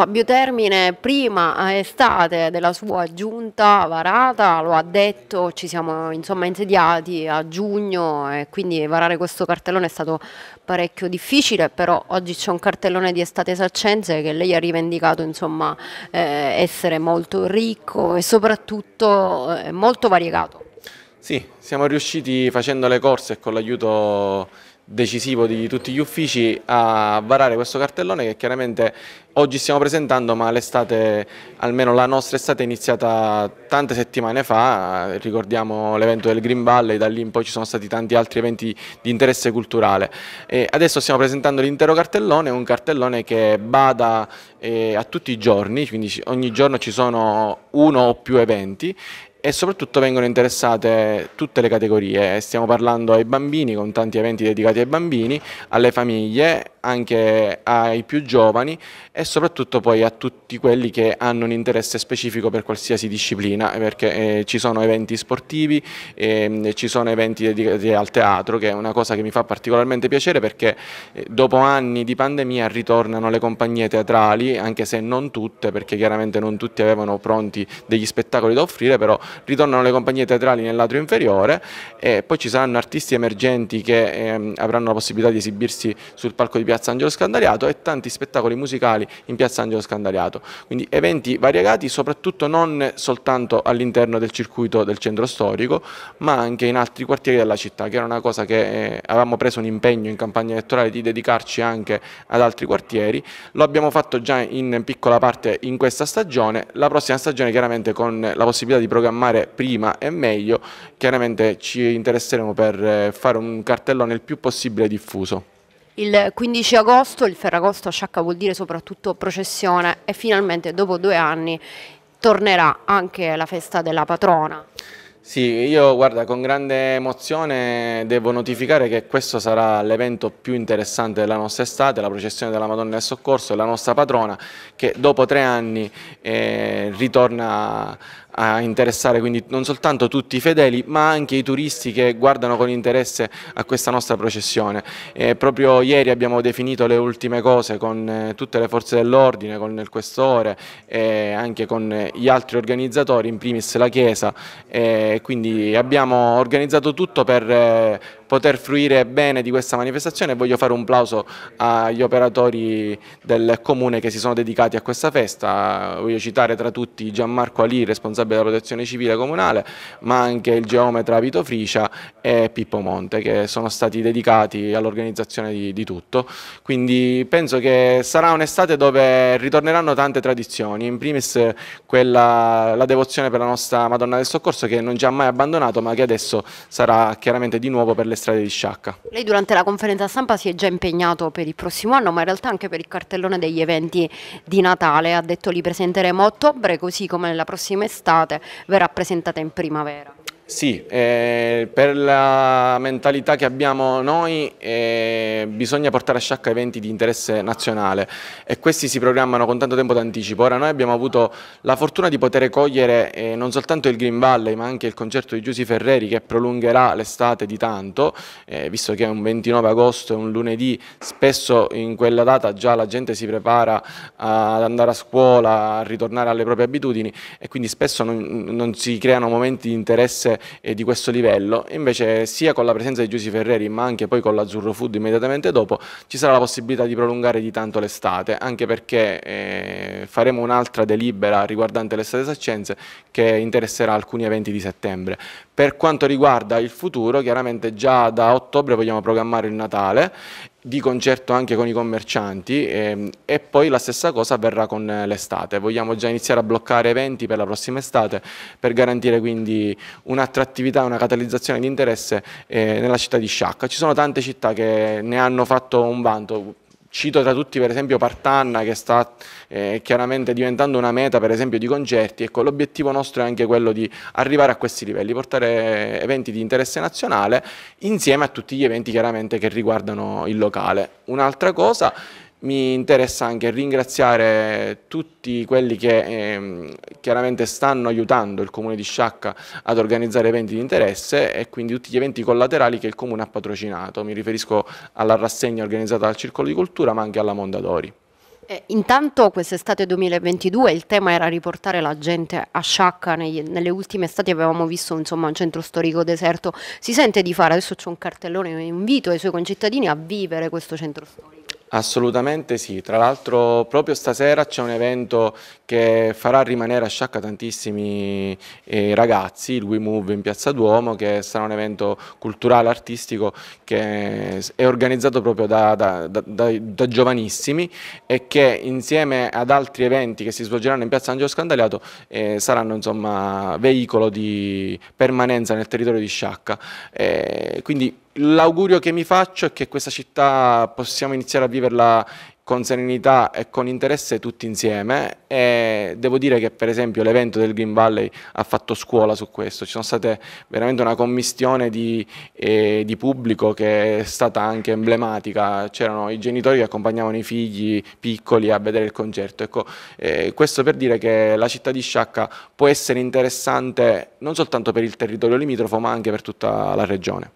Fabio Termine prima estate della sua giunta varata lo ha detto, ci siamo insomma insediati a giugno e quindi varare questo cartellone è stato parecchio difficile, però oggi c'è un cartellone di estate saccenze che lei ha rivendicato insomma eh, essere molto ricco e soprattutto eh, molto variegato. Sì, siamo riusciti facendo le corse con l'aiuto decisivo di tutti gli uffici a varare questo cartellone che chiaramente oggi stiamo presentando ma l'estate, almeno la nostra estate è iniziata tante settimane fa, ricordiamo l'evento del Green Valley, da lì in poi ci sono stati tanti altri eventi di interesse culturale. E adesso stiamo presentando l'intero cartellone, un cartellone che bada eh, a tutti i giorni, quindi ogni giorno ci sono uno o più eventi e soprattutto vengono interessate tutte le categorie, stiamo parlando ai bambini con tanti eventi dedicati ai bambini, alle famiglie anche ai più giovani e soprattutto poi a tutti quelli che hanno un interesse specifico per qualsiasi disciplina perché eh, ci sono eventi sportivi, eh, ci sono eventi dedicati al teatro che è una cosa che mi fa particolarmente piacere perché eh, dopo anni di pandemia ritornano le compagnie teatrali anche se non tutte perché chiaramente non tutti avevano pronti degli spettacoli da offrire però ritornano le compagnie teatrali nel lato inferiore e poi ci saranno artisti emergenti che ehm, avranno la possibilità di esibirsi sul palco di piazza Piazza Angelo Scandariato e tanti spettacoli musicali in Piazza Angelo Scandariato. Quindi eventi variegati soprattutto non soltanto all'interno del circuito del centro storico ma anche in altri quartieri della città che era una cosa che eh, avevamo preso un impegno in campagna elettorale di dedicarci anche ad altri quartieri. Lo abbiamo fatto già in piccola parte in questa stagione, la prossima stagione chiaramente con la possibilità di programmare prima e meglio, chiaramente ci interesseremo per eh, fare un cartellone il più possibile diffuso. Il 15 agosto il Ferragosto a Sciacca vuol dire soprattutto processione e finalmente dopo due anni tornerà anche la festa della patrona. Sì, io guarda con grande emozione devo notificare che questo sarà l'evento più interessante della nostra estate, la processione della Madonna del Soccorso, e la nostra patrona che dopo tre anni eh, ritorna a interessare quindi non soltanto tutti i fedeli ma anche i turisti che guardano con interesse a questa nostra processione. Eh, proprio ieri abbiamo definito le ultime cose con eh, tutte le forze dell'ordine, con il questore e anche con eh, gli altri organizzatori, in primis la Chiesa, eh, quindi abbiamo organizzato tutto per eh, poter fruire bene di questa manifestazione e voglio fare un plauso agli operatori del Comune che si sono dedicati a questa festa, voglio citare tra tutti Gianmarco Ali, responsabile responsabile della protezione civile comunale, ma anche il geometra Vito Fricia e Pippo Monte che sono stati dedicati all'organizzazione di, di, tutto. Quindi penso che sarà un'estate dove ritorneranno tante tradizioni, in primis quella, la devozione per la nostra Madonna del Soccorso che non ci ha mai abbandonato ma che adesso sarà chiaramente di nuovo per le strade di Sciacca. Lei durante la conferenza stampa si è già impegnato per il prossimo anno ma in realtà anche per il cartellone degli eventi di Natale, ha detto li presenteremo a ottobre così come nella prossima estate estate verrà presentata in primavera. Sì, eh, per la mentalità che abbiamo noi eh, bisogna portare a sciacca eventi di interesse nazionale e questi si programmano con tanto tempo d'anticipo. Ora noi abbiamo avuto la fortuna di poter cogliere eh, non soltanto il Green Valley ma anche il concerto di Giussi Ferreri che prolungherà l'estate di tanto, eh, visto che è un 29 agosto, e un lunedì, spesso in quella data già la gente si prepara ad andare a scuola, a ritornare alle proprie abitudini e quindi spesso non, non si creano momenti di interesse eh, di questo livello. Invece sia con la presenza di Giussi Ferreri ma anche poi con l'Azzurro Food immediatamente dopo ci sarà la possibilità di prolungare di tanto l'estate, anche perché eh, faremo un'altra delibera riguardante l'estate saccense che interesserà alcuni eventi di settembre. Per quanto riguarda il futuro, chiaramente già da ottobre vogliamo programmare il Natale di concerto anche con i commercianti e, ehm, e poi la stessa cosa avverrà con eh, l'estate. Vogliamo già iniziare a bloccare eventi per la prossima estate per garantire quindi un'attrattività, una catalizzazione di interesse eh, nella città di Sciacca. Ci sono tante città che ne hanno fatto un vanto, Cito tra tutti per esempio Partanna che sta eh, chiaramente diventando una meta per esempio di concerti, ecco l'obiettivo nostro è anche quello di arrivare a questi livelli, portare eventi di interesse nazionale insieme a tutti gli eventi chiaramente che riguardano il locale. Un'altra cosa mi interessa anche ringraziare tutti quelli che eh, chiaramente stanno aiutando il Comune di Sciacca ad organizzare eventi di interesse e quindi tutti gli eventi collaterali che il Comune ha patrocinato. Mi riferisco alla rassegna organizzata dal Circolo di Cultura ma anche alla Mondadori. Eh, intanto quest'estate 2022 il tema era riportare la gente a Sciacca, negli, nelle ultime estati avevamo visto insomma, un centro storico deserto, si sente di fare, adesso c'è un cartellone, un invito ai suoi concittadini a vivere questo centro storico. Assolutamente sì, tra l'altro proprio stasera c'è un evento che farà rimanere a sciacca tantissimi eh, ragazzi, il We Move in Piazza Duomo, che sarà un evento culturale, artistico, che è organizzato proprio da, da, da, da giovanissimi e che insieme ad altri eventi che si svolgeranno in Piazza Angelo Scandagliato eh, saranno insomma veicolo di permanenza nel territorio di Sciacca. Eh, quindi L'augurio che mi faccio è che questa città possiamo iniziare a viverla con serenità e con interesse tutti insieme e devo dire che per esempio l'evento del Green Valley ha fatto scuola su questo, ci sono state veramente una commistione di, eh, di pubblico che è stata anche emblematica, c'erano i genitori che accompagnavano i figli piccoli a vedere il concerto, ecco, eh, questo per dire che la città di Sciacca può essere interessante non soltanto per il territorio limitrofo ma anche per tutta la regione.